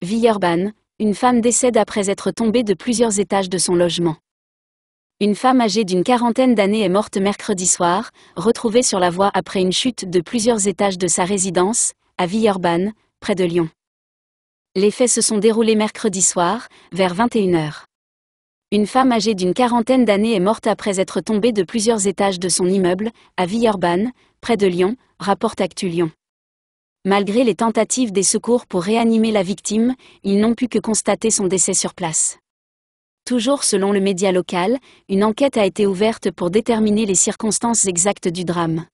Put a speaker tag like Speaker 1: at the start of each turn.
Speaker 1: Villeurbanne, une femme décède après être tombée de plusieurs étages de son logement. Une femme âgée d'une quarantaine d'années est morte mercredi soir, retrouvée sur la voie après une chute de plusieurs étages de sa résidence, à Villeurbanne, près de Lyon. Les faits se sont déroulés mercredi soir, vers 21h. Une femme âgée d'une quarantaine d'années est morte après être tombée de plusieurs étages de son immeuble, à Villeurbanne, près de Lyon, rapporte Actu Lyon malgré les tentatives des secours pour réanimer la victime, ils n'ont pu que constater son décès sur place. Toujours selon le média local, une enquête a été ouverte pour déterminer les circonstances exactes du drame.